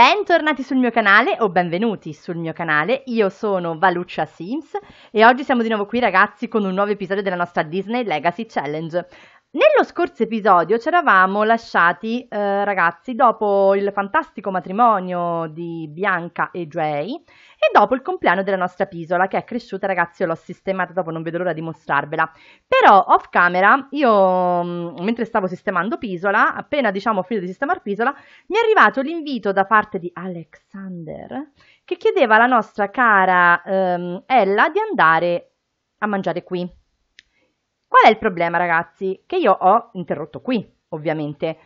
Bentornati sul mio canale o benvenuti sul mio canale, io sono Valuccia Sims e oggi siamo di nuovo qui ragazzi con un nuovo episodio della nostra Disney Legacy Challenge. Nello scorso episodio ci eravamo lasciati eh, ragazzi dopo il fantastico matrimonio di Bianca e Jay e dopo il compleanno della nostra Pisola, che è cresciuta, ragazzi, io l'ho sistemata, dopo non vedo l'ora di mostrarvela. Però off camera, io mm, mentre stavo sistemando Pisola, appena diciamo ho finito di sistemare Pisola, mi è arrivato l'invito da parte di Alexander che chiedeva alla nostra cara ehm, Ella di andare a mangiare qui. Qual è il problema, ragazzi? Che io ho interrotto qui, ovviamente.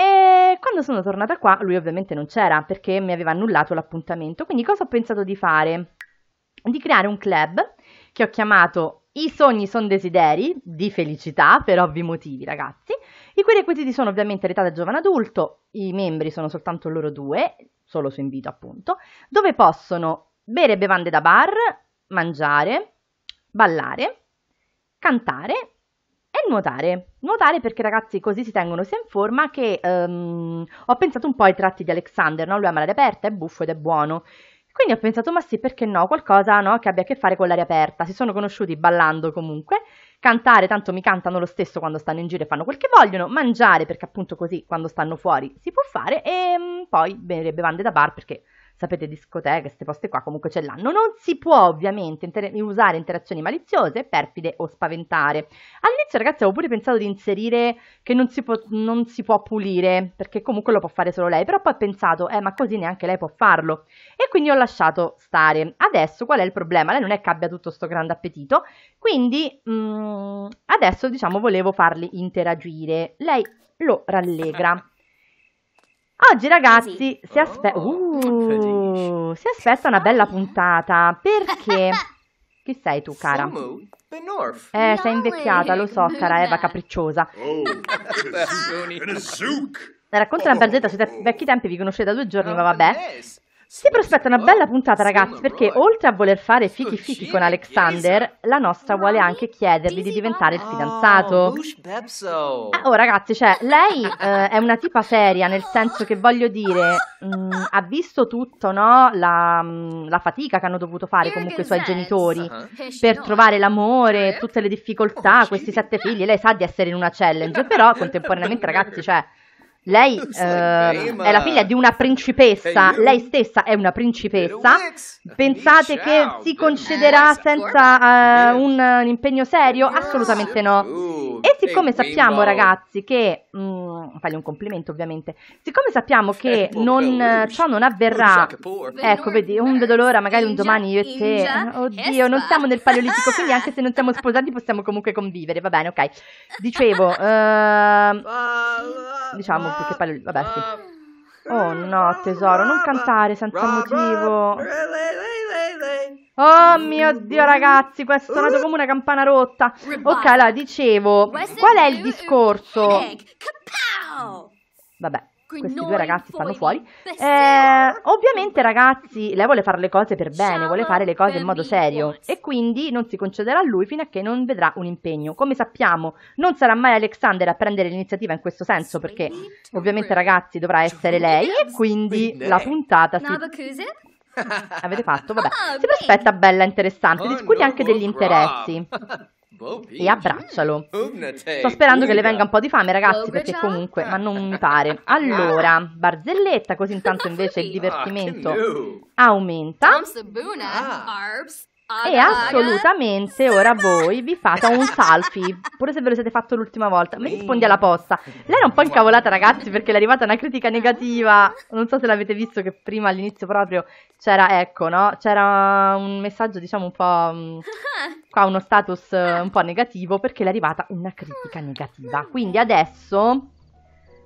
E quando sono tornata qua, lui ovviamente non c'era perché mi aveva annullato l'appuntamento. Quindi cosa ho pensato di fare? Di creare un club che ho chiamato I sogni sono desideri di felicità per ovvi motivi, ragazzi. I cui requisiti sono ovviamente l'età da giovane adulto, i membri sono soltanto loro due, solo su invito appunto, dove possono bere bevande da bar, mangiare, ballare, cantare e nuotare. Nuotare perché ragazzi così si tengono sia in forma che um, ho pensato un po' ai tratti di Alexander, no? Lui ama l'aria aperta, è buffo ed è buono. Quindi ho pensato, ma sì, perché no? Qualcosa no? che abbia a che fare con l'aria aperta. Si sono conosciuti ballando comunque. Cantare, tanto mi cantano lo stesso quando stanno in giro e fanno quel che vogliono. Mangiare, perché appunto così quando stanno fuori si può fare. E um, poi bere bevande da bar perché sapete, discoteche, queste poste qua comunque ce l'hanno. Non si può ovviamente inter- usare interazioni maliziose, perfide o spaventare. All'inizio ragazzi avevo pure pensato di inserire che non si, po- non si può pulire, perché comunque lo può fare solo lei, però poi ho pensato, eh ma così neanche lei può farlo. E quindi ho lasciato stare. Adesso qual è il problema? Lei non è che abbia tutto questo grande appetito, quindi mh, mm, adesso diciamo volevo farli interagire. Lei lo rallegra. Oggi ragazzi sì. si, oh, aspe- uh, si, aspetta una bella puntata perché... Chi sei tu, cara? Eh, sei invecchiata, lo so, cara Eva capricciosa. Oh, eh, Racconta una oh. barzetta, siete vecchi tempi, vi conoscete da due giorni, ma ah, vabbè. Si prospetta una bella puntata ragazzi perché oltre a voler fare fichi fichi con Alexander, la nostra vuole anche chiedergli di diventare il fidanzato. Oh, ah, oh ragazzi, cioè lei eh, è una tipa seria nel senso che voglio dire, mh, mm, ha visto tutto, no? La, mm, la, fatica che hanno dovuto fare comunque i suoi genitori eh, per eh. trovare l'amore, eh. tutte le difficoltà, oh, questi sette figli. Lei sa di essere in una challenge, però contemporaneamente ragazzi, cioè lei eh, è la figlia di una principessa, lei stessa è una principessa. Pensate che si concederà senza uh, un, un, impegno serio? Assolutamente no. E siccome sappiamo, ragazzi, che. Mm, fagli un complimento, ovviamente. Siccome sappiamo eh, che non, eh, ciò non avverrà, ecco, vedi, non vedo l'ora, magari un domani io e te. Oddio, non siamo nel paleolitico, quindi anche se non siamo sposati possiamo comunque convivere, va bene, ok. Dicevo, uh, diciamo perché poi... Vabbè, sì. Ah. Oh no, tesoro, non cantare senza motivo. Oh mio Dio, ragazzi, questo è suonato come una campana rotta. Ok, allora, dicevo, qual è il discorso? Vabbè, questi due ragazzi stanno fuori. Eh, ovviamente, ragazzi, lei vuole fare le cose per bene, vuole fare le cose in modo serio e quindi non si concederà a lui fino a che non vedrà un impegno. Come sappiamo, non sarà mai Alexander a prendere l'iniziativa in questo senso perché ovviamente, ragazzi, dovrà essere lei e quindi la puntata si avete fatto, vabbè. Ah, si aspetta bella interessante, oh, Discuti anche degli interessi. Boh, e abbraccialo. Mm. Sto sperando che le venga un po' di fame, ragazzi, perché comunque, ma non mi pare. Ah, allora, barzelletta, così intanto invece il ah, divertimento aumenta. Ah, e assolutamente raga. ora voi vi fate un selfie, pure se ve lo siete fatto l'ultima volta. Mi rispondi alla posta. Lei era un po' incavolata, ragazzi, perché le è arrivata una critica negativa. Non so se l'avete visto che prima all'inizio proprio c'era, ecco, no? C'era un messaggio, diciamo, un po' mm, qua uno status eh, un po' negativo perché le è arrivata una critica negativa. Quindi adesso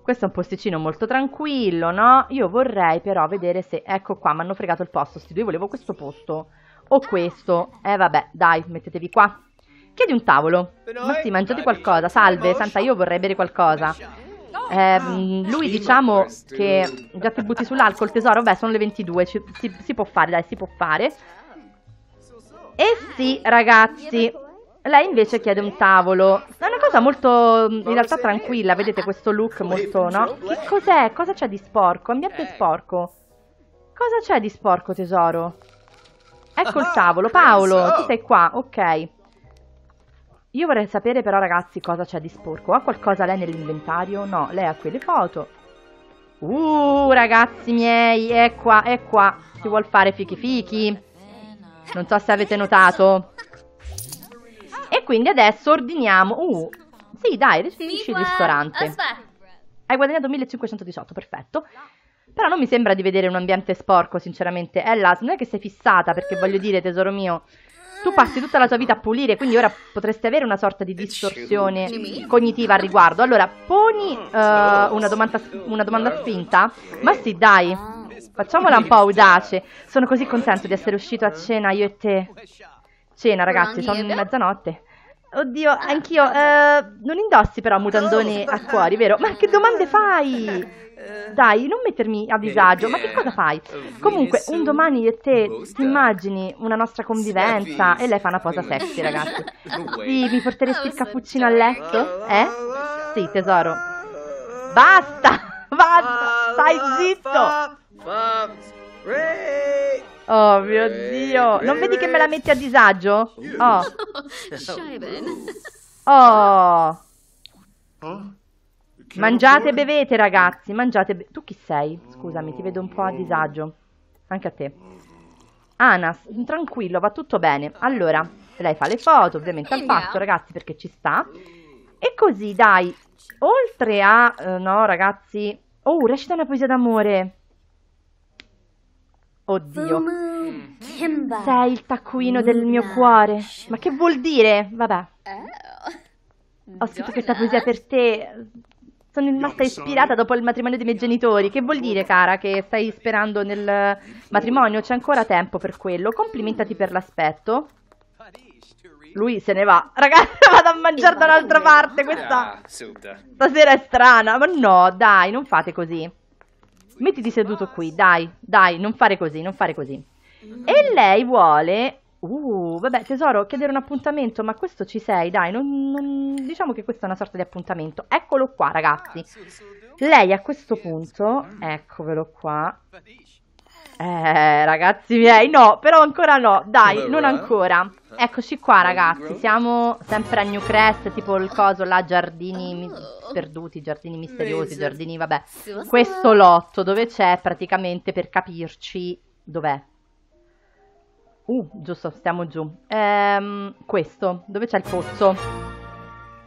questo è un posticino molto tranquillo, no? Io vorrei però vedere se ecco qua, mi hanno fregato il posto, sti due volevo questo posto o questo. Eh vabbè, dai, mettetevi qua. Chiedi un tavolo. Ma sì, mangiate qualcosa. Salve, senta, io vorrei bere qualcosa. Eh, lui diciamo che già ti butti sull'alcol, tesoro. Beh, sono le 22, ci, si, si può fare, dai, si può fare. E sì, ragazzi, lei invece chiede un tavolo. È una cosa molto, mm, in realtà, tranquilla. Vedete questo look molto, no? Che cos'è? Cosa c'è di sporco? Ambiente sporco. Cosa c'è di sporco, tesoro? Ecco il ah, tavolo, Paolo, tu sei qua, ok. Io vorrei sapere però ragazzi cosa c'è di sporco. Ha qualcosa lei nell'inventario? No, lei ha quelle foto. Uh, ragazzi miei, è qua, è qua. Si vuol fare fichi fichi. Non so se avete notato. E quindi adesso ordiniamo... Uh, sì dai, finisci il ristorante. Hai guadagnato 1518, perfetto. Però non mi sembra di vedere un ambiente sporco, sinceramente. Ella, non è che sei fissata, perché voglio dire, tesoro mio, tu passi tutta la tua vita a pulire, quindi ora potresti avere una sorta di distorsione cognitiva al riguardo. Allora, poni uh, una, domanda, una domanda spinta? Ma sì, dai, facciamola un po' audace. Sono così contento di essere uscito a cena io e te. Cena, ragazzi, sono mezzanotte. Oddio, anch'io. Eh, non indossi però mutandone a cuori, vero? Ma che domande fai? Dai, non mettermi a disagio, ma che cosa fai? Comunque, un domani io e te ti immagini una nostra convivenza e lei fa una cosa sexy, ragazzi. Sì, mi porteresti il cappuccino a letto? Eh? Sì, tesoro. Basta! Basta! Stai zitto! Oh mio dio, non vedi che me la metti a disagio? Oh. oh. Oh. Mangiate e bevete ragazzi, mangiate. Be tu chi sei? Oh, Scusami, ti vedo un po' a oh. disagio. Anche a te. Anas, tranquillo, va tutto bene. Allora, lei fa le foto ovviamente al fatto ragazzi perché ci sta. E così dai, oltre a... Uh, no ragazzi... Oh, recita una poesia d'amore. Oddio. Sei il taccuino del mio cuore. Ma che vuol dire? Vabbè. Oh. Ho scritto questa poesia per te. Sono rimasta ispirata dopo il matrimonio dei miei genitori. Che vuol dire, cara, che stai sperando nel matrimonio? C'è ancora tempo per quello. Complimentati per l'aspetto. Lui se ne va. Ragazzi, vado a mangiare da un'altra parte. Questa stasera è strana. Ma no, dai, non fate così. Mettiti seduto qui, dai, dai, non fare così, non fare così. E lei vuole... Uh, vabbè, tesoro, chiedere un appuntamento, ma questo ci sei, dai, non, non... diciamo che questo è una sorta di appuntamento. Eccolo qua, ragazzi. Ah, lei a questo punto, eccovelo qua, eh, ragazzi miei, no, però ancora no, dai, non ancora. Eh. Eccoci qua, ragazzi, siamo sempre a Newcrest, tipo il coso là, giardini oh. mi- perduti, giardini misteriosi, giardini, vabbè. Questo lotto dove c'è praticamente per capirci dov'è. Uh, giusto, stiamo giù. Ehm, questo, dove c'è il pozzo?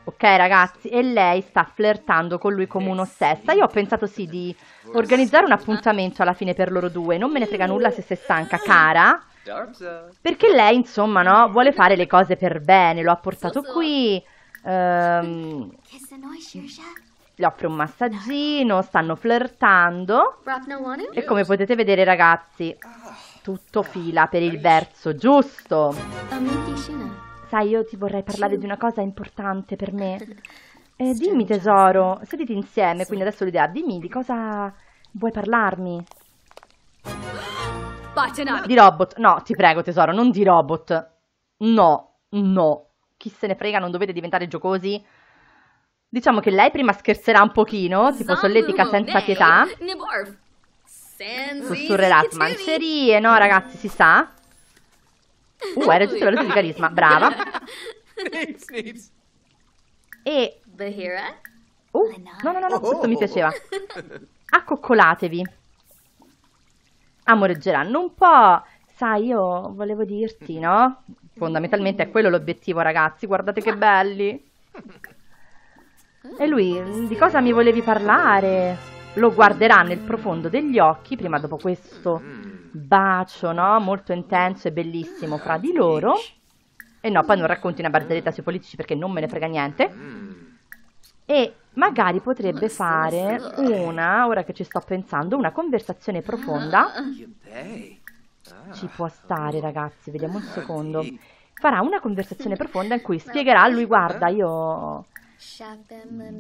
Ok ragazzi, e lei sta flirtando con lui come eh, un'ossessa. Io ho pensato sì di organizzare un appuntamento alla fine per loro due. Non me ne frega nulla se sei stanca, cara. Perché lei, insomma, no, vuole fare le cose per bene. Lo ha portato qui. Ehm, gli offre un massaggino, stanno flirtando. E come potete vedere, ragazzi, tutto fila per il verso giusto sai, io ti vorrei parlare Sì. di una cosa importante per me. Eh, dimmi certo. tesoro, sediti insieme, quindi adesso l'idea, dimmi di cosa vuoi parlarmi? Di robot? No, ti prego tesoro, non di robot. No, no. Chi se ne frega, non dovete diventare giocosi. Diciamo che lei prima scherzerà un pochino, tipo solletica senza pietà. Sussurrerà Zicchitini. smancerie, no ragazzi, si sa. Uh, era giusto per di carisma, brava. Thanks, thanks. E... Bahira? Uh, oh, no, no, no, no, questo mi piaceva. Accoccolatevi. Amoreggeranno un po'. Sai, io volevo dirti, no? Fondamentalmente è quello l'obiettivo, ragazzi. Guardate che belli. E lui, di cosa mi volevi parlare? lo guarderà nel profondo degli occhi, prima dopo questo bacio no? molto intenso e bellissimo fra di loro. E no, poi non racconti una barzelletta sui politici perché non me ne frega niente. E magari potrebbe fare una, ora che ci sto pensando, una conversazione profonda. Ci può stare ragazzi, vediamo un secondo. Farà una conversazione profonda in cui spiegherà a lui, guarda, io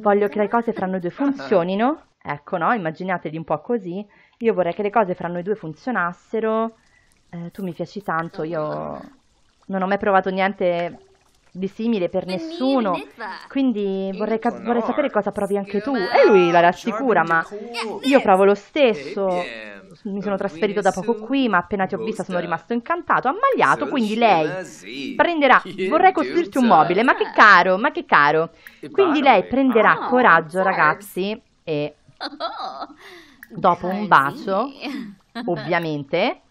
voglio che le cose fra noi due funzionino Ecco, no? Immaginatevi un po' così. Io vorrei che le cose fra noi due funzionassero. Eh, tu mi piaci tanto, io non ho mai provato niente di simile per nessuno. Quindi vorrei, vorrei sapere cosa provi anche tu. E lui la rassicura, ma io provo lo stesso. Mi sono trasferito da poco qui, ma appena ti ho vista sono rimasto incantato, ammagliato, quindi lei prenderà... Vorrei costruirti un mobile, ma che caro, ma che caro. Quindi lei prenderà ah, coraggio, ragazzi, e Dopo un bacio, ovviamente,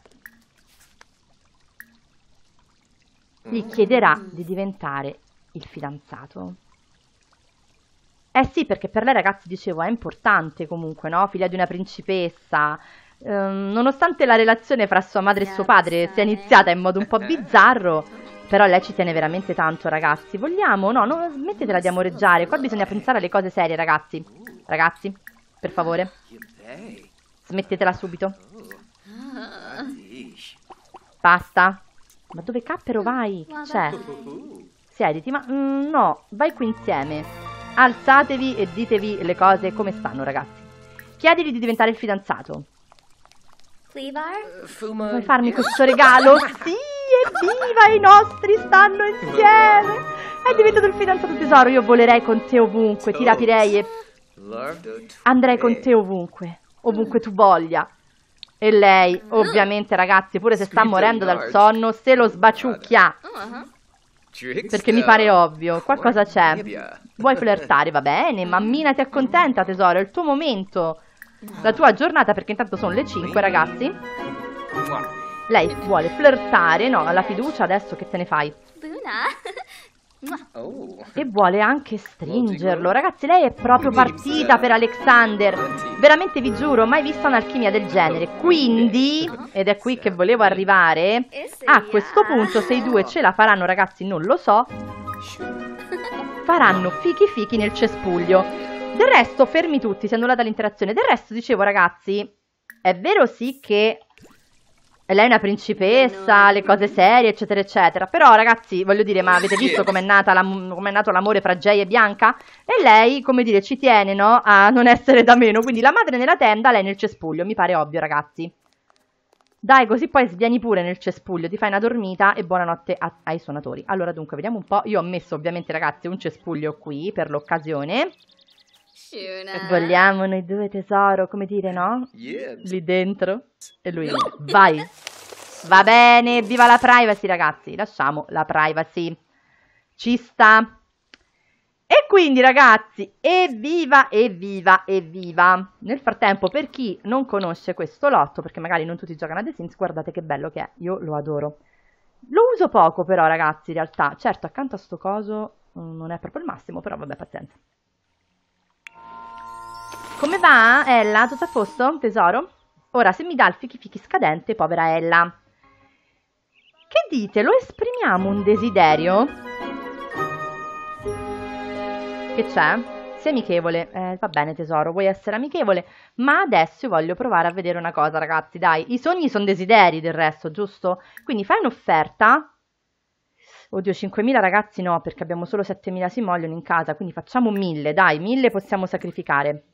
gli mm. chiederà di diventare il fidanzato. Eh sì, perché per lei, ragazzi, dicevo, è importante comunque, no? Figlia di una principessa. Ehm, nonostante la relazione fra sua madre e suo padre sia iniziata in modo un po' bizzarro, però lei ci tiene veramente tanto, ragazzi. Vogliamo? No, no smettetela di amoreggiare. Qua bisogna pensare alle cose serie, ragazzi. Ragazzi, per favore. Smettetela subito. Basta. Ma dove cappero vai? C'è. Cioè, siediti, ma mm, no, vai qui insieme. Alzatevi e ditevi le cose come stanno, ragazzi. Chiedili di diventare il fidanzato. Vuoi farmi questo regalo? Sì, evviva, i nostri stanno insieme. È diventato il fidanzato tesoro, io volerei con te ovunque, ti rapirei e Andrei con eh. te ovunque, ovunque tu voglia. E lei, mm. ovviamente, ragazzi, pure se sta morendo dal sonno, se lo sbaciucchia. Uh-huh. Perché mi pare ovvio, qualcosa c'è. Vuoi flirtare, va bene, mm. mammina ti accontenta, mm. tesoro, è il tuo momento. La tua giornata, perché intanto sono le 5, ragazzi. Lei vuole flirtare, no, la fiducia adesso che te ne fai? Oh. E vuole anche stringerlo. Ragazzi, lei è proprio partita eh, per Alexander. Veramente vi giuro, mai vista un'alchimia del genere. Eh, Quindi, eh, ed è qui che volevo arrivare, a questo punto se i due ce la faranno, ragazzi, non lo so, faranno fichi fichi nel cespuglio. Del resto, fermi tutti, si è annullata l'interazione. Del resto, dicevo, ragazzi, è vero sì che lei è una principessa, no. le cose serie, eccetera, eccetera. Però, ragazzi, voglio dire, ma avete visto com'è, nata la, com'è nato l'amore fra Jay e Bianca? E lei, come dire, ci tiene, no? A non essere da meno. Quindi la madre nella tenda, lei nel cespuglio. Mi pare ovvio, ragazzi. Dai, così poi svieni pure nel cespuglio, ti fai una dormita e buonanotte a, ai suonatori. Allora, dunque, vediamo un po'. Io ho messo, ovviamente, ragazzi, un cespuglio qui per l'occasione. Ciuna. Vogliamo noi due tesoro, come dire, no? Yeah. Lì dentro. E lui, vai. Va bene, viva la privacy ragazzi, lasciamo la privacy. Ci sta. E quindi ragazzi, evviva, evviva, evviva. Nel frattempo, per chi non conosce questo lotto, perché magari non tutti giocano a The Sims, guardate che bello che è, io lo adoro. Lo uso poco però ragazzi, in realtà. Certo, accanto a sto coso mm, non è proprio il massimo, però vabbè, pazienza. Come va, Ella? Tutto a posto, tesoro? Ora, se mi dà il fichi fichi scadente, povera Ella. Che dite, lo esprimiamo un desiderio? Che c'è? Sei amichevole. Eh, va bene, tesoro, vuoi essere amichevole, ma adesso voglio provare a vedere una cosa, ragazzi, dai. I sogni sono desideri, del resto, giusto? Quindi fai un'offerta Oddio, 5.000 ragazzi no, perché abbiamo solo 7.000 simoleon in casa, quindi facciamo 1.000, dai, 1.000 possiamo sacrificare.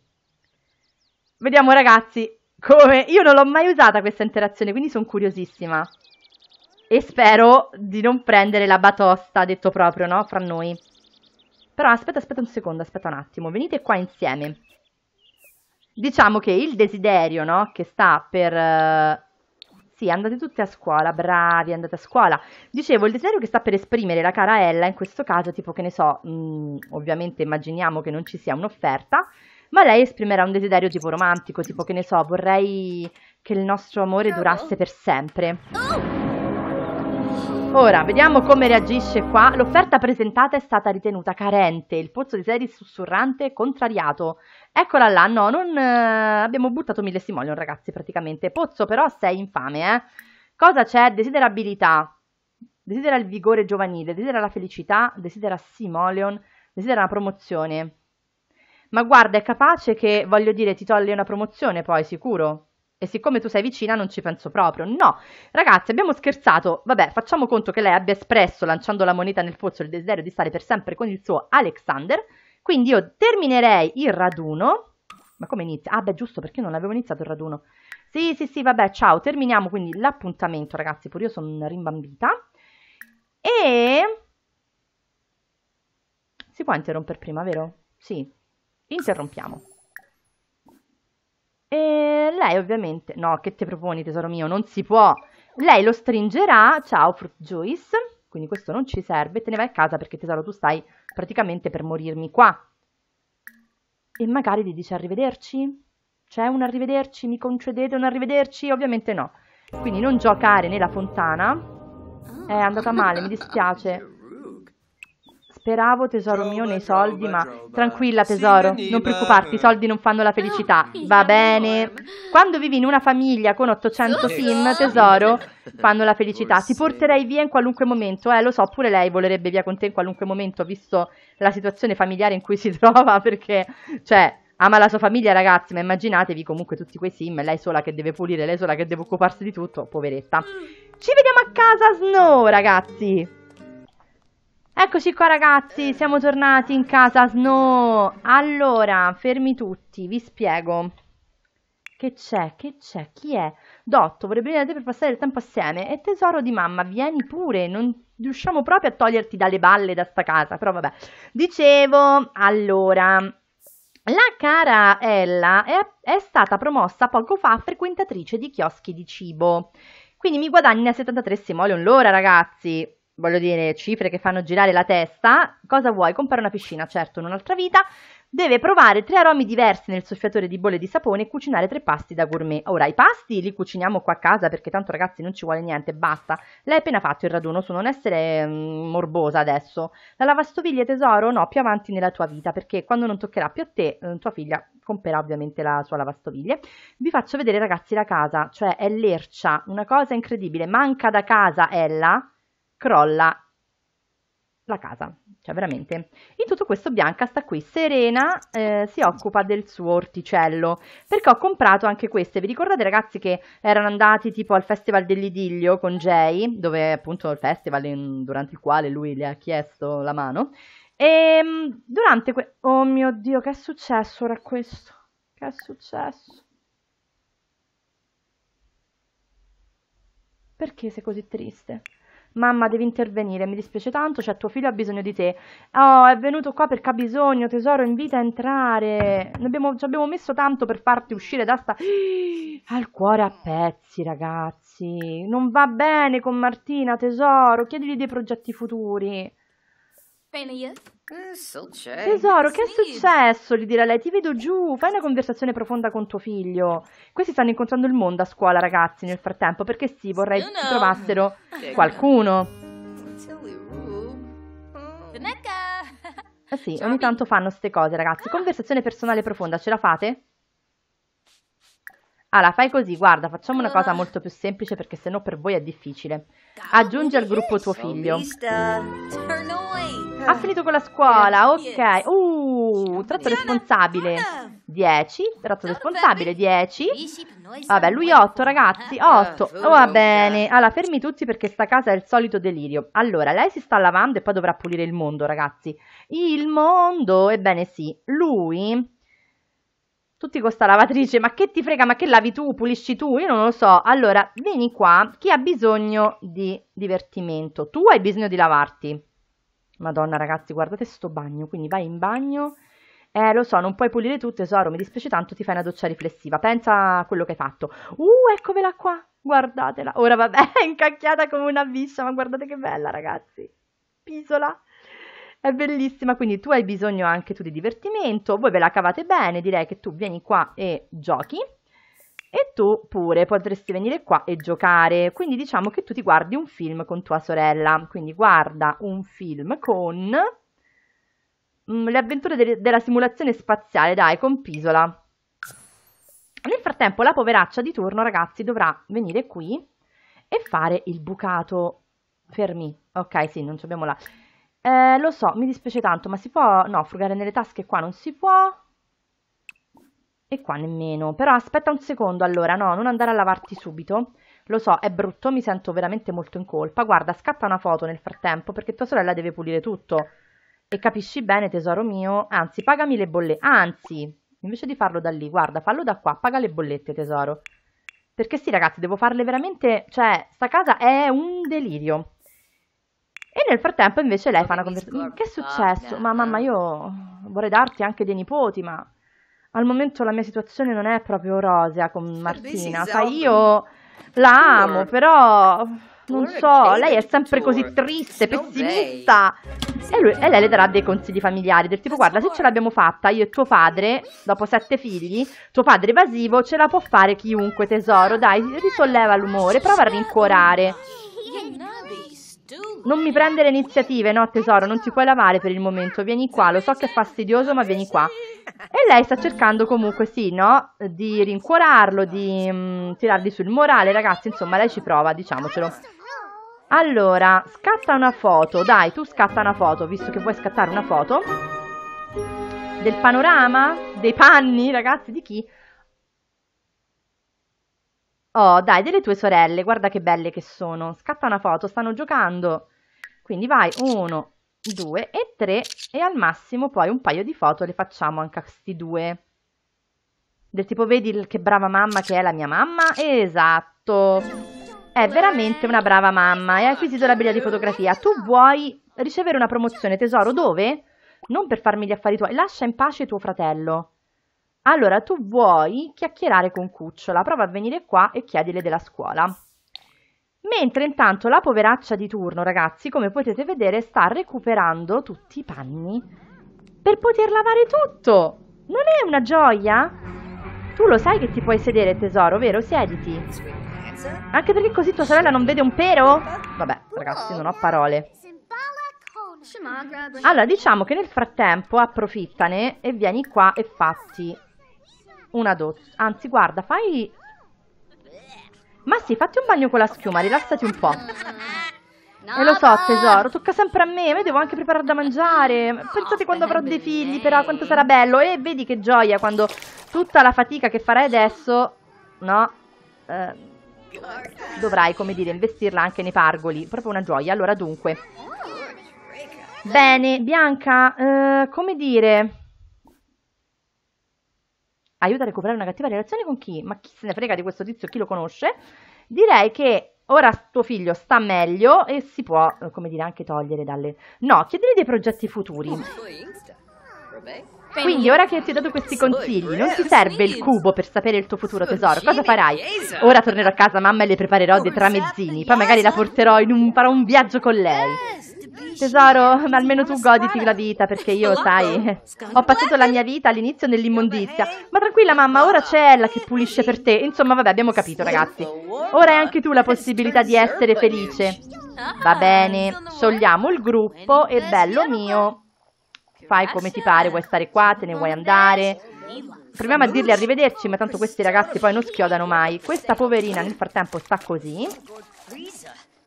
Vediamo ragazzi come... Io non l'ho mai usata questa interazione, quindi sono curiosissima. E spero di non prendere la batosta, detto proprio, no? Fra noi. Però aspetta, aspetta un secondo, aspetta un attimo. Venite qua insieme. Diciamo che il desiderio, no? Che sta per... Uh... Sì, andate tutte a scuola, bravi, andate a scuola. Dicevo, il desiderio che sta per esprimere la cara Ella, in questo caso, tipo che ne so, mh, mm, ovviamente immaginiamo che non ci sia un'offerta, ma lei esprimerà un desiderio tipo romantico, tipo che ne so, vorrei che il nostro amore durasse per sempre. Oh! Ora, vediamo come reagisce qua. L'offerta presentata è stata ritenuta carente, il pozzo di serie sussurrante contrariato. Eccola là, no, non... Eh, abbiamo buttato mille simoleon, ragazzi, praticamente. Pozzo, però, sei infame, eh. Cosa c'è? Desiderabilità. Desidera il vigore giovanile, desidera la felicità, desidera Simoleon, desidera una promozione ma guarda, è capace che, voglio dire, ti toglie una promozione poi, sicuro. E siccome tu sei vicina non ci penso proprio. No, ragazzi, abbiamo scherzato. Vabbè, facciamo conto che lei abbia espresso, lanciando la moneta nel pozzo, il desiderio di stare per sempre con il suo Alexander. Quindi io terminerei il raduno. Ma come inizia? Ah, beh, giusto, perché non avevo iniziato il raduno. Sì, sì, sì, vabbè, ciao. Terminiamo quindi l'appuntamento, ragazzi. Pure io sono rimbambita. E... Si può interrompere prima, vero? Sì, Interrompiamo. E lei ovviamente... No, che te proponi tesoro mio? Non si può! Lei lo stringerà, ciao Fruit Joyce, quindi questo non ci serve, te ne vai a casa perché tesoro tu stai praticamente per morirmi qua. E magari gli dice arrivederci? C'è un arrivederci? Mi concedete un arrivederci? Ovviamente no. Quindi non giocare nella fontana. È andata male, mi dispiace. Speravo, tesoro mio, nei soldi, ma tranquilla, tesoro, non preoccuparti, i soldi non fanno la felicità. Ah, Va bene. Quando vivi in una famiglia con 800 sim, tesoro, fanno la felicità. Ti porterei via in qualunque momento, eh, lo so, pure lei volerebbe via con te in qualunque momento, visto la situazione familiare in cui si trova, perché, cioè, ama la sua famiglia, ragazzi, ma immaginatevi comunque tutti quei sim, lei sola che deve pulire, lei sola che deve occuparsi di tutto, poveretta. Mm. Ci vediamo a casa Snow, ragazzi! Eccoci qua ragazzi, eh. siamo tornati in casa Snow. Allora, fermi tutti, vi spiego. Che c'è? Che c'è? Chi è? Dotto, vorrebbe venire da te per passare il tempo assieme. E tesoro di mamma, vieni pure, non riusciamo proprio a toglierti dalle balle da sta casa, però vabbè. Dicevo, allora, la cara Ella è, è stata promossa poco fa frequentatrice di chioschi di cibo. Quindi mi guadagna 73 simoleon l'ora, ragazzi voglio dire, cifre che fanno girare la testa, cosa vuoi? Compare una piscina, certo, in un'altra vita, deve provare tre aromi diversi nel soffiatore di bolle di sapone e cucinare tre pasti da gourmet. Ora, i pasti li cuciniamo qua a casa perché tanto ragazzi non ci vuole niente, basta. Lei ha appena fatto il raduno, su non essere mm, morbosa adesso. La lavastoviglie tesoro? No, più avanti nella tua vita, perché quando non toccherà più a te, eh, tua figlia comperà ovviamente la sua lavastoviglie. Vi faccio vedere ragazzi la casa, cioè è lercia, una cosa incredibile, manca da casa Ella crolla la casa, cioè veramente. In tutto questo Bianca sta qui, serena, eh, si occupa del suo orticello, perché ho comprato anche queste. Vi ricordate ragazzi che erano andati tipo al Festival dell'Idillio con Jay, dove appunto il festival in, durante il quale lui le ha chiesto la mano? E ehm, durante... Que- oh mio Dio, che è successo ora questo? Che è successo? Perché sei così triste? Mamma, devi intervenire, mi dispiace tanto, cioè tuo figlio ha bisogno di te. Oh, è venuto qua perché ha bisogno, tesoro, invita a entrare. Abbiamo, ci abbiamo messo tanto per farti uscire da sta... Al cuore a pezzi, ragazzi. Non va bene con Martina, tesoro, chiedigli dei progetti futuri. Tesoro, che è successo? Gli dirà lei, ti vedo giù, fai una conversazione profonda con tuo figlio. Questi stanno incontrando il mondo a scuola, ragazzi, nel frattempo, perché sì, vorrei che trovassero qualcuno. Eh sì, ogni tanto fanno queste cose, ragazzi. Ah! Conversazione personale profonda, ce la fate? Allora, fai così, guarda, facciamo una cosa ah! molto più semplice perché sennò per voi è difficile. Aggiungi al gruppo tuo eh, figlio. Ha finito con la scuola, ok. Uh, tratto responsabile 10, tratto responsabile 10. Vabbè, lui 8 ragazzi, 8. Ah, ah, oh, va bene. Allora, fermi tutti perché sta casa è il solito delirio. Allora, lei si sta lavando e poi dovrà pulire il mondo, ragazzi. Il mondo, ebbene sì, lui... Tutti con sta lavatrice, ma che ti frega, ma che lavi tu, pulisci tu, io non lo so. Allora, vieni qua, chi ha bisogno di divertimento? Tu hai bisogno di lavarti, Madonna ragazzi, guardate sto bagno, quindi vai in bagno. Eh, lo so, non puoi pulire tutto, tesoro, mi dispiace tanto, ti fai una doccia riflessiva. Pensa a quello che hai fatto. Uh, eccovela qua, guardatela. Ora vabbè, è incacchiata come una biscia, ma guardate che bella, ragazzi. Pisola. È bellissima, quindi tu hai bisogno anche tu di divertimento, voi ve la cavate bene, direi che tu vieni qua e giochi e tu pure potresti venire qua e giocare. Quindi diciamo che tu ti guardi un film con tua sorella, quindi guarda un film con mh, mm, le avventure de della simulazione spaziale, dai, con Pisola. Nel frattempo la poveraccia di turno, ragazzi, dovrà venire qui e fare il bucato. Fermi. Ok, sì, non ci abbiamo la... Eh, lo so, mi dispiace tanto, ma si può... No, frugare nelle tasche qua non si può. E qua nemmeno. Però aspetta un secondo allora, no, non andare a lavarti subito. Lo so, è brutto, mi sento veramente molto in colpa. Guarda, scatta una foto nel frattempo perché tua sorella deve pulire tutto. E capisci bene, tesoro mio, anzi, pagami le bollette. Anzi, invece di farlo da lì, guarda, fallo da qua, paga le bollette, tesoro. Perché sì, ragazzi, devo farle veramente... Cioè, sta casa è un delirio. E nel frattempo invece lei fa una conversazione. Mm, che è successo? Ma mamma, io vorrei darti anche dei nipoti, ma al momento la mia situazione non è proprio rosea con Martina. Sai, io la amo, però non so, lei è sempre così triste, pessimista. E, lui, e lei le darà dei consigli familiari del tipo guarda, se ce l'abbiamo fatta io e tuo padre, dopo sette figli, tuo padre evasivo, ce la può fare chiunque tesoro, dai, risolleva l'umore, prova a rincuorare. Non mi prendere iniziative, no tesoro, non ti puoi lavare per il momento, vieni qua, lo so che è fastidioso, ma vieni qua. E lei sta cercando comunque, sì, no, di rincuorarlo, di mh, mm, tirargli sul morale, ragazzi, insomma, lei ci prova, diciamocelo. Allora, scatta una foto, dai, tu scatta una foto, visto che vuoi scattare una foto. Del panorama, dei panni, ragazzi, di chi? Oh, dai, delle tue sorelle, guarda che belle che sono. Scatta una foto, stanno giocando. Quindi vai, uno, due e tre e al massimo poi un paio di foto le facciamo anche a questi due. Del tipo, vedi che brava mamma che è la mia mamma? Esatto. È veramente una brava mamma e ha acquisito la briglia di fotografia. Tu vuoi ricevere una promozione, tesoro, dove? Non per farmi gli affari tuoi. Lascia in pace tuo fratello. Allora, tu vuoi chiacchierare con Cucciola, prova a venire qua e chiedile della scuola. Mentre intanto la poveraccia di turno, ragazzi, come potete vedere, sta recuperando tutti i panni per poter lavare tutto. Non è una gioia? Tu lo sai che ti puoi sedere, tesoro, vero? Siediti. Anche perché così tua sorella non vede un pero? Vabbè, ragazzi, non ho parole. Allora, diciamo che nel frattempo approfittane e vieni qua e fatti una doccia. Anzi, guarda, fai... Ma sì, fatti un bagno con la schiuma, rilassati un po'. E lo so, tesoro, tocca sempre a me, mi devo anche preparare da mangiare. Pensate quando avrò dei figli, però, quanto sarà bello. E vedi che gioia quando tutta la fatica che farai adesso, no, eh, dovrai, come dire, investirla anche nei pargoli. Proprio una gioia. Allora, dunque. Bene, Bianca, eh, come dire aiuta a recuperare una cattiva relazione con chi? Ma chi se ne frega di questo tizio, chi lo conosce? Direi che ora tuo figlio sta meglio e si può, eh, come dire, anche togliere dalle... No, chiedere dei progetti futuri. Oh, Quindi ora che ti ho dato questi consigli, non ti serve il cubo per sapere il tuo futuro tesoro, cosa farai? Esatto. Ora tornerò a casa mamma e le preparerò dei tramezzini, poi magari la porterò in un... farò un viaggio con lei. Tesoro, ma almeno tu goditi la vita perché io, sai, ho passato la mia vita all'inizio nell'immondizia. Ma tranquilla mamma, ora c'è Ella che pulisce per te. Insomma, vabbè, abbiamo capito ragazzi. Ora hai anche tu la possibilità di essere felice. Va bene, sciogliamo il gruppo e bello mio. Fai come ti pare, vuoi stare qua, te ne vuoi andare. Proviamo a dirgli arrivederci, ma tanto questi ragazzi poi non schiodano mai. Questa poverina nel frattempo sta così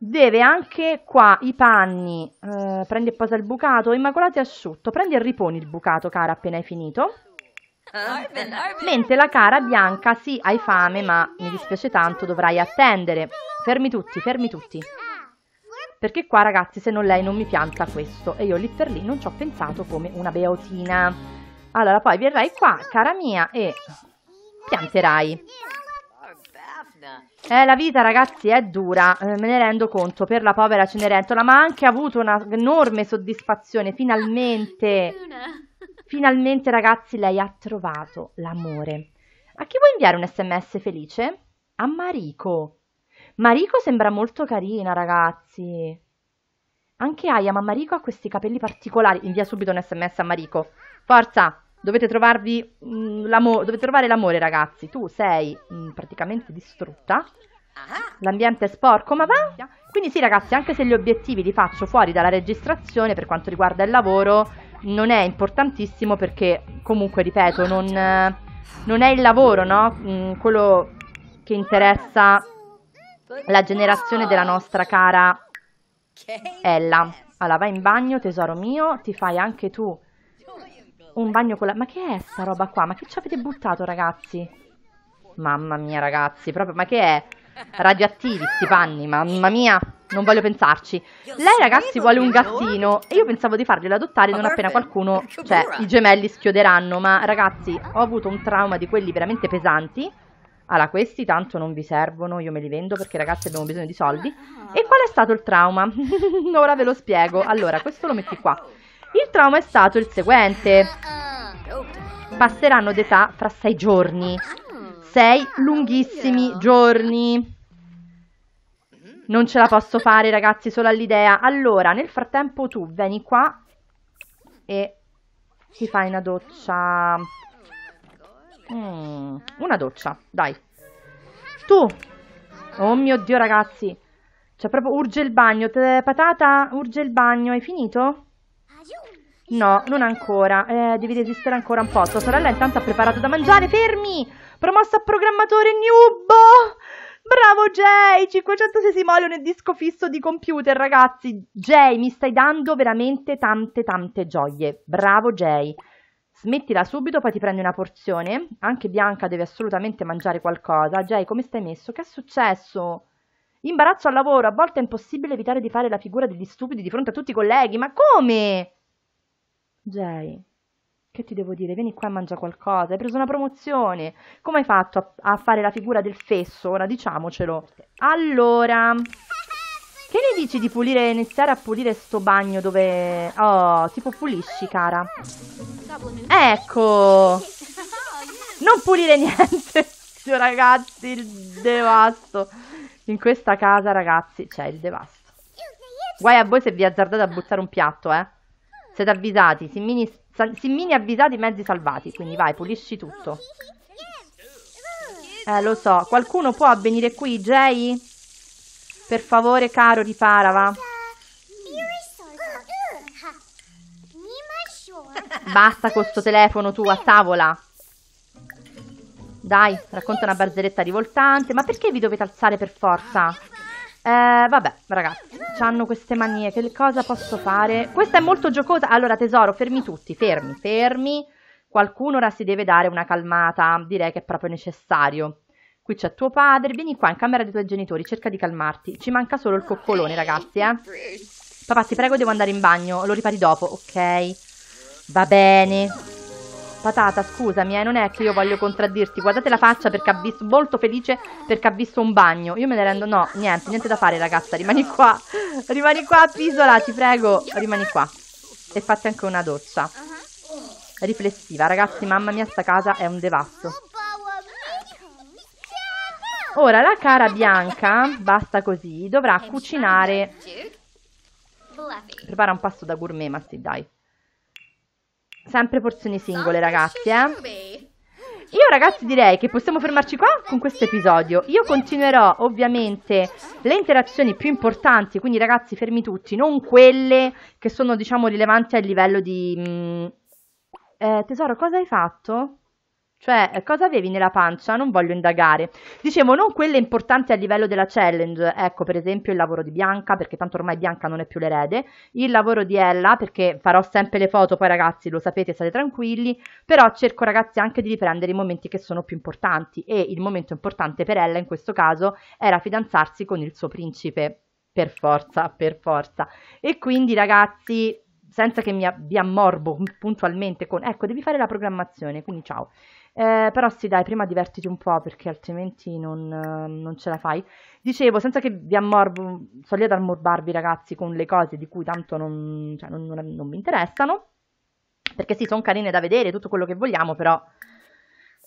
deve anche qua i panni, eh, prendi e posa il bucato, immacolati asciutto, prendi e riponi il bucato, cara, appena hai finito. Mentre la cara bianca, sì, hai fame, ma mi dispiace tanto, dovrai attendere. Fermi tutti, fermi tutti. Perché qua, ragazzi, se non lei non mi pianta questo. E io lì per lì non ci ho pensato come una beotina. Allora, poi verrai qua, cara mia, e pianterai. Eh, la vita, ragazzi, è dura, eh, me ne rendo conto, per la povera Cenerentola, ma ha anche avuto un'enorme soddisfazione, finalmente. Finalmente, ragazzi, lei ha trovato l'amore. A chi vuoi inviare un sms felice? A Marico. Marico sembra molto carina, ragazzi. Anche Aya, ma Marico ha questi capelli particolari. Invia subito un sms a Marico. Forza! Dovete, trovarvi, mh, mm, dovete trovare l'amore, ragazzi. Tu sei mh, mm, praticamente distrutta. L'ambiente è sporco, ma va? Quindi sì, ragazzi, anche se gli obiettivi li faccio fuori dalla registrazione per quanto riguarda il lavoro, non è importantissimo perché comunque, ripeto, non, non è il lavoro, no? Mh, mm, quello che interessa la generazione della nostra cara Ella. Allora, vai in bagno, tesoro mio, ti fai anche tu un bagno con la... Ma che è sta roba qua? Ma che ci avete buttato, ragazzi? Mamma mia, ragazzi, proprio... Ma che è? Radioattivi sti panni, mamma mia! Non voglio pensarci. Lei, ragazzi, vuole un gattino. E io pensavo di farglielo adottare non appena qualcuno... Cioè, i gemelli schioderanno. Ma, ragazzi, ho avuto un trauma di quelli veramente pesanti. Allora, questi tanto non vi servono, io me li vendo perché ragazzi abbiamo bisogno di soldi. E qual è stato il trauma? Ora ve lo spiego. Allora, questo lo metti qua. Il trauma è stato il seguente. Passeranno d'età fra sei giorni. Sei lunghissimi giorni. Non ce la posso fare, ragazzi, solo all'idea. Allora, nel frattempo tu vieni qua e ti fai una doccia. Mm, una doccia, dai. Tu. Oh mio Dio, ragazzi. Cioè, proprio urge il bagno. Patata, urge il bagno. Hai finito? Sì. No, non ancora. Eh, devi resistere ancora un po'. Tua sorella intanto ha preparato da mangiare. Fermi! Promossa a programmatore Newbo! Bravo Jay! 506 Molion nel disco fisso di computer, ragazzi. Jay, mi stai dando veramente tante, tante gioie. Bravo Jay. Smettila subito, poi ti prendi una porzione. Anche Bianca deve assolutamente mangiare qualcosa. Jay, come stai messo? Che è successo? Imbarazzo al lavoro. A volte è impossibile evitare di fare la figura degli stupidi di fronte a tutti i colleghi. Ma come? Jay, che ti devo dire? Vieni qua e mangia qualcosa. Hai preso una promozione. Come hai fatto a, a fare la figura del fesso? Ora diciamocelo. Allora, che ne dici di pulire, iniziare a pulire sto bagno dove... Oh, tipo pulisci, cara. Ecco! Non pulire niente, ragazzi, il devasto. In questa casa, ragazzi, c'è il devasto. Guai a voi se vi azzardate a buttare un piatto, eh. Siete avvisati, simmini, simmini avvisati, mezzi salvati. Quindi vai, pulisci tutto. Eh, lo so. Qualcuno può venire qui, Jay? Per favore, caro, ripara, va. Basta con sto telefono tu a tavola. Dai, racconta una barzelletta rivoltante. Ma perché vi dovete alzare per forza? Eh, vabbè, ragazzi, hanno queste manie. Che cosa posso fare? Questa è molto giocosa. Allora, tesoro, fermi tutti, fermi, fermi. Qualcuno ora si deve dare una calmata. Direi che è proprio necessario. Qui c'è tuo padre. Vieni qua in camera dei tuoi genitori, cerca di calmarti. Ci manca solo il coccolone, ragazzi, eh. Papà, ti prego, devo andare in bagno. Lo ripari dopo, ok? Va bene. Patata, scusami, eh, non è che io voglio contraddirti. Guardate la faccia perché ha visto, molto felice perché ha visto un bagno. Io me ne rendo, no, niente, niente da fare ragazza, rimani qua. Rimani qua, Pisola, ti prego, rimani qua. E fatti anche una doccia. Riflessiva, ragazzi, mamma mia, sta casa è un devasto. Ora, la cara bianca, basta così, dovrà cucinare... Prepara un pasto da gourmet, ma sì, dai. Sempre porzioni singole, ragazzi, eh. Io ragazzi direi che possiamo fermarci qua con questo episodio. Io continuerò ovviamente le interazioni più importanti, quindi ragazzi fermi tutti, non quelle che sono diciamo rilevanti a livello di... Mm, eh, tesoro, cosa hai fatto? Cioè, eh, cosa avevi nella pancia? Non voglio indagare. Dicevo, non quelle importanti a livello della challenge, ecco per esempio il lavoro di Bianca, perché tanto ormai Bianca non è più l'erede, il lavoro di Ella, perché farò sempre le foto, poi ragazzi lo sapete, state tranquilli, però cerco ragazzi anche di riprendere i momenti che sono più importanti e il momento importante per Ella in questo caso era fidanzarsi con il suo principe, per forza, per forza. E quindi ragazzi, senza che mi, vi ammorbo puntualmente con... Ecco, devi fare la programmazione, quindi ciao. Eh, però sì, dai, prima divertiti un po' perché altrimenti non, non ce la fai. Dicevo, senza che vi ammorbo, solete ammorbarvi ragazzi con le cose di cui tanto non, cioè, non, non mi interessano, perché sì, sono carine da vedere, tutto quello che vogliamo, però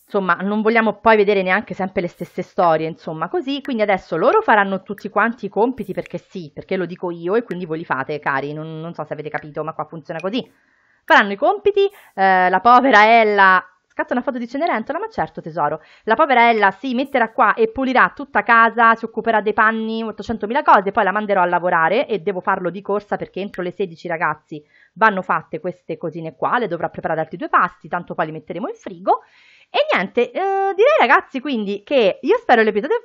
insomma, non vogliamo poi vedere neanche sempre le stesse storie, insomma, così. Quindi adesso loro faranno tutti quanti i compiti perché sì, perché lo dico io e quindi voi li fate, cari. Non, non so se avete capito, ma qua funziona così. Faranno i compiti, eh, la povera Ella Scatta una foto di Cenerentola, ma certo tesoro. La poverella si metterà qua e pulirà tutta casa, si occuperà dei panni, 800.000 cose, poi la manderò a lavorare e devo farlo di corsa perché entro le 16 ragazzi vanno fatte queste cosine qua, le dovrà preparare altri due pasti, tanto poi li metteremo in frigo. E niente, eh, direi ragazzi quindi che io spero l'episodio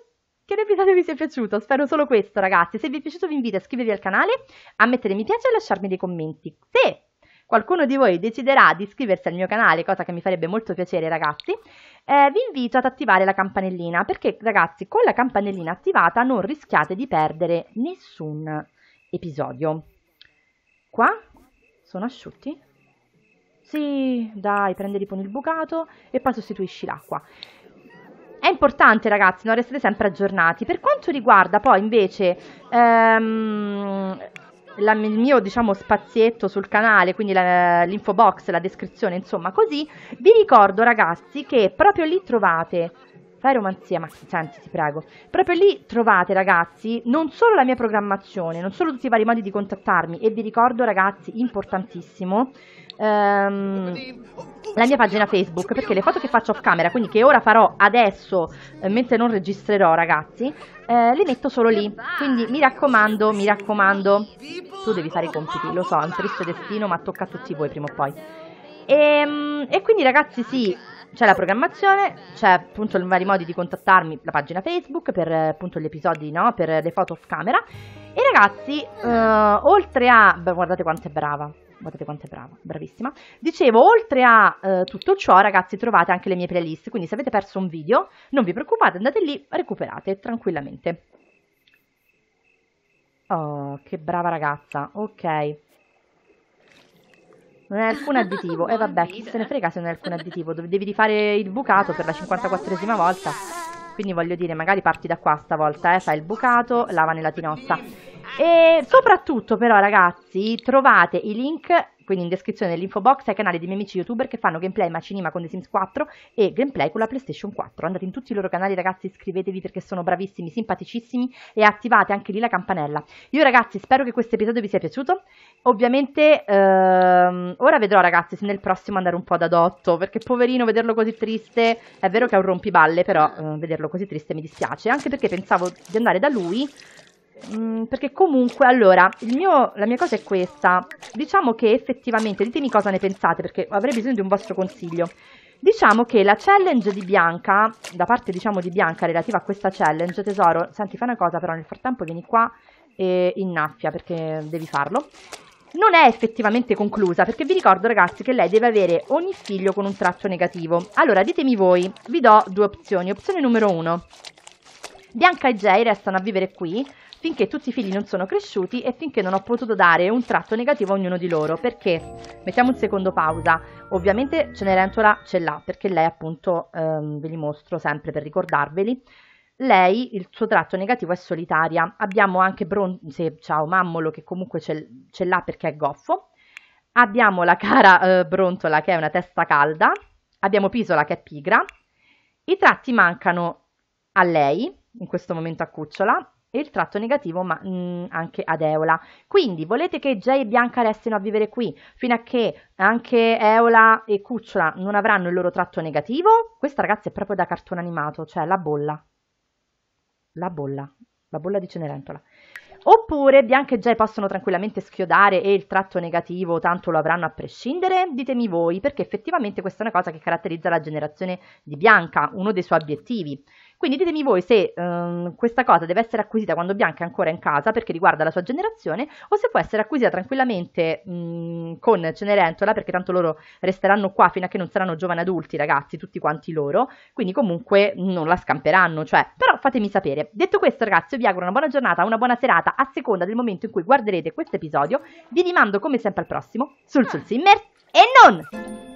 che l'episodio vi sia piaciuto, spero solo questo ragazzi, se vi è piaciuto vi invito a iscrivervi al canale, a mettere mi piace e a lasciarmi dei commenti. Se qualcuno di voi deciderà di iscriversi al mio canale, cosa che mi farebbe molto piacere ragazzi, eh, vi invito ad attivare la campanellina perché ragazzi con la campanellina attivata non rischiate di perdere nessun episodio. Qua sono asciutti? Sì, dai, prendi con il bucato e poi sostituisci l'acqua. È importante ragazzi, non restate sempre aggiornati. Per quanto riguarda poi invece ehm, la, il mio diciamo spazietto sul canale, quindi la, l'info box, la descrizione, insomma così, vi ricordo ragazzi che proprio lì trovate fai romanzia, ma senti, ti prego. Proprio lì trovate, ragazzi, non solo la mia programmazione, non solo tutti i vari modi di contattarmi. E vi ricordo, ragazzi, importantissimo, ehm, la mia pagina Facebook, perché le foto che faccio off camera, quindi che ora farò adesso, eh, mentre non registrerò, ragazzi, eh, le metto solo lì. Quindi mi raccomando, mi raccomando, tu devi fare i compiti, lo so, è un triste destino, ma tocca a tutti voi prima o poi. E, ehm, e quindi ragazzi sì, c'è la programmazione, c'è appunto i vari modi di contattarmi, la pagina Facebook per eh, appunto gli episodi, no? per le eh, foto off camera. E ragazzi, eh, oltre a... Beh, guardate quanto è brava, guardate quanto è brava, bravissima. Dicevo, oltre a eh, tutto ciò, ragazzi, trovate anche le mie playlist, quindi se avete perso un video, non vi preoccupate, andate lì, recuperate tranquillamente. Oh, che brava ragazza, ok. Non è alcun additivo. E eh, vabbè, chi se ne frega se non è alcun additivo. Devi rifare il bucato per la 54esima volta. Quindi voglio dire, magari parti da qua stavolta, eh, fai il bucato, lava nella tinozza. E soprattutto però ragazzi, trovate i link quindi in descrizione dell'info box ai canali dei miei amici youtuber che fanno gameplay Macinima con The Sims 4 e gameplay con la PlayStation 4. Andate in tutti i loro canali ragazzi, iscrivetevi perché sono bravissimi, simpaticissimi e attivate anche lì la campanella. Io ragazzi spero che questo episodio vi sia piaciuto. Ovviamente ehm, ora vedrò ragazzi se nel prossimo andare un po' ad adotto perché poverino vederlo così triste, è vero che è un rompiballe però eh, vederlo così triste mi dispiace anche perché pensavo di andare da lui Mm, perché comunque allora mio, la mia cosa è questa diciamo che effettivamente ditemi cosa ne pensate perché avrei bisogno di un vostro consiglio diciamo che la challenge di Bianca da parte diciamo di Bianca relativa a questa challenge tesoro senti fai una cosa però nel frattempo vieni qua e innaffia perché devi farlo non è effettivamente conclusa perché vi ricordo ragazzi che lei deve avere ogni figlio con un tratto negativo allora ditemi voi vi do due opzioni opzione numero uno Bianca e Jay restano a vivere qui finché tutti i figli non sono cresciuti e finché non ho potuto dare un tratto negativo a ognuno di loro. Perché? Mettiamo un secondo pausa. Ovviamente Cenerentola ce l'ha, perché lei appunto, ehm, ve li mostro sempre per ricordarveli, lei, il suo tratto negativo è solitaria. Abbiamo anche Bronze, ciao Mammolo, che comunque ce l'ha perché è goffo. Abbiamo la cara eh, Brontola, che è una testa calda. Abbiamo Pisola, che è pigra. I tratti mancano a lei, in questo momento a Cucciola, e il tratto negativo ma mh, mm, anche ad Eola. Quindi volete che Jay e Bianca restino a vivere qui fino a che anche Eola e Cucciola non avranno il loro tratto negativo? Questa ragazza è proprio da cartone animato, cioè la bolla. La bolla, la bolla di Cenerentola. Oppure Bianca e Jay possono tranquillamente schiodare e il tratto negativo tanto lo avranno a prescindere? Ditemi voi, perché effettivamente questa è una cosa che caratterizza la generazione di Bianca, uno dei suoi obiettivi. Quindi ditemi voi se um, questa cosa deve essere acquisita quando Bianca è ancora in casa perché riguarda la sua generazione o se può essere acquisita tranquillamente mh, mhmm, con Cenerentola perché tanto loro resteranno qua fino a che non saranno giovani adulti ragazzi, tutti quanti loro, quindi comunque non la scamperanno, cioè, però fatemi sapere. Detto questo ragazzi, vi auguro una buona giornata, una buona serata a seconda del momento in cui guarderete questo episodio, vi rimando come sempre al prossimo sul Sul ah. Simmer e non!